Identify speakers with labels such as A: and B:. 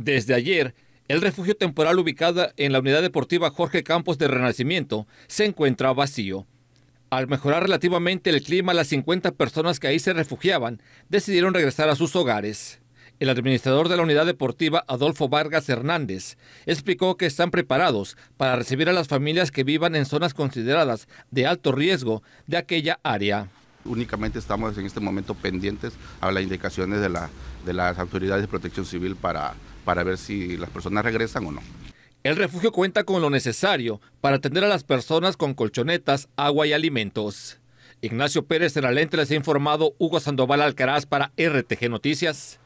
A: Desde ayer, el refugio temporal ubicado en la unidad deportiva Jorge Campos de Renacimiento se encuentra vacío. Al mejorar relativamente el clima, las 50 personas que ahí se refugiaban decidieron regresar a sus hogares. El administrador de la unidad deportiva, Adolfo Vargas Hernández, explicó que están preparados para recibir a las
B: familias que vivan en zonas consideradas de alto riesgo de aquella área únicamente estamos en este momento pendientes a las indicaciones de, las autoridades de protección civil para, para ver si las personas regresan o no. El refugio cuenta con lo necesario
A: para atender a las personas con colchonetas, agua y alimentos. Ignacio Pérez en la lente les ha informado Hugo Sandoval Alcaraz para RTG Noticias.